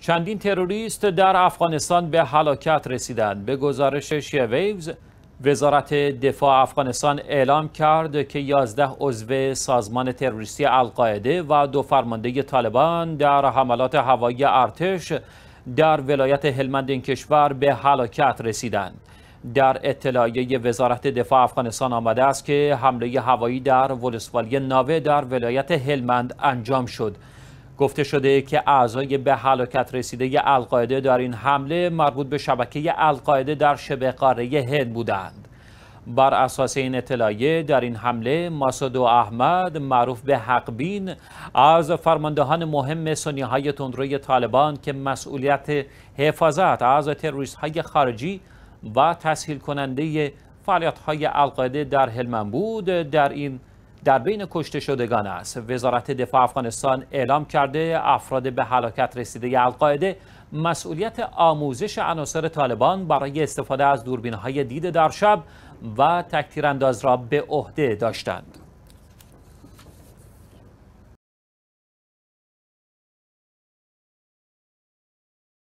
چندین تروریست در افغانستان به هلاکت رسیدند به گزارش شیویوز وزارت دفاع افغانستان اعلام کرد که 11 عضو سازمان تروریستی القاعده و دو فرمانده طالبان در حملات هوایی ارتش در ولایت هلمند این کشور به هلاکت رسیدند در اطلاعیه وزارت دفاع افغانستان آمده است که حمله هوایی در ولسوالی ناوه در ولایت هلمند انجام شد گفته شده که اعضای به هلاکت رسیده القاعده در این حمله مربوط به شبکه القاعده در شبه قاره هند بودند بر اساس این اطلاعیه در این حمله و احمد معروف به حقبین از فرماندهان مهم سنی های تندروی طالبان که مسئولیت حفاظت از تروریست های خارجی و تسهیل کننده فعالیت های القاعده در هلمن بود در این در بین کشته شدگان است وزارت دفاع افغانستان اعلام کرده افراد به هلاکت رسیده القاعده مسئولیت آموزش عناصر طالبان برای استفاده از دوربین های دید در شب و تکتیرانداز را به عهده داشتند